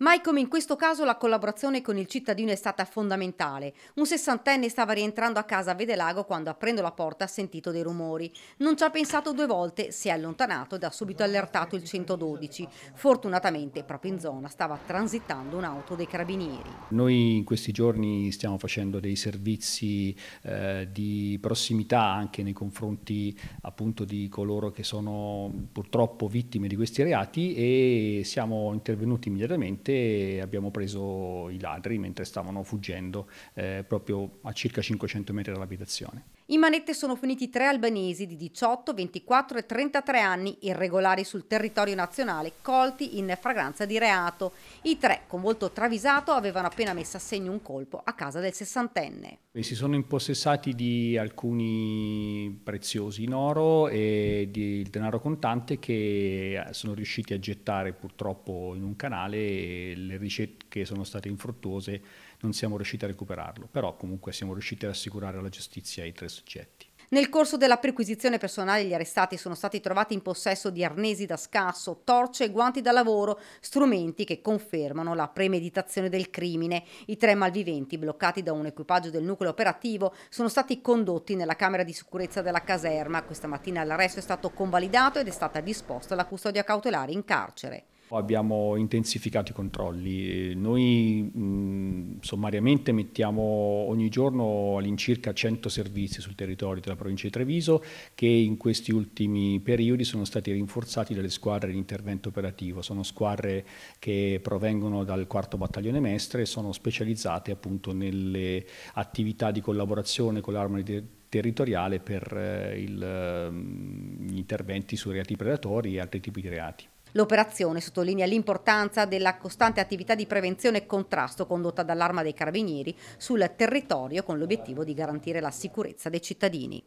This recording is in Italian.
Mai come in questo caso la collaborazione con il cittadino è stata fondamentale. Un sessantenne stava rientrando a casa a Vedelago quando aprendo la porta ha sentito dei rumori. Non ci ha pensato due volte, si è allontanato ed ha subito allertato il 112. Fortunatamente proprio in zona stava transitando un'auto dei carabinieri. Noi in questi giorni stiamo facendo dei servizi eh, di prossimità anche nei confronti appunto di coloro che sono purtroppo vittime di questi reati e siamo intervenuti immediatamente praticamente abbiamo preso i ladri mentre stavano fuggendo eh, proprio a circa 500 metri dall'abitazione. In manette sono finiti tre albanesi di 18, 24 e 33 anni irregolari sul territorio nazionale colti in fragranza di reato. I tre, con volto travisato, avevano appena messo a segno un colpo a casa del sessantenne. Si sono impossessati di alcuni preziosi in oro e del denaro contante che sono riusciti a gettare purtroppo in un canale le ricerche sono state infruttuose, non siamo riusciti a recuperarlo, però comunque siamo riusciti ad assicurare alla giustizia i tre soggetti. Nel corso della perquisizione personale gli arrestati sono stati trovati in possesso di arnesi da scasso, torce e guanti da lavoro, strumenti che confermano la premeditazione del crimine. I tre malviventi, bloccati da un equipaggio del nucleo operativo, sono stati condotti nella camera di sicurezza della caserma. Questa mattina l'arresto è stato convalidato ed è stata disposta la custodia cautelare in carcere. Abbiamo intensificato i controlli, noi mh, sommariamente mettiamo ogni giorno all'incirca 100 servizi sul territorio della provincia di Treviso che in questi ultimi periodi sono stati rinforzati dalle squadre di intervento operativo, sono squadre che provengono dal 4 battaglione Mestre e sono specializzate appunto nelle attività di collaborazione con l'arma di territoriale per eh, il, gli interventi su reati predatori e altri tipi di reati. L'operazione sottolinea l'importanza della costante attività di prevenzione e contrasto condotta dall'Arma dei Carabinieri sul territorio con l'obiettivo di garantire la sicurezza dei cittadini.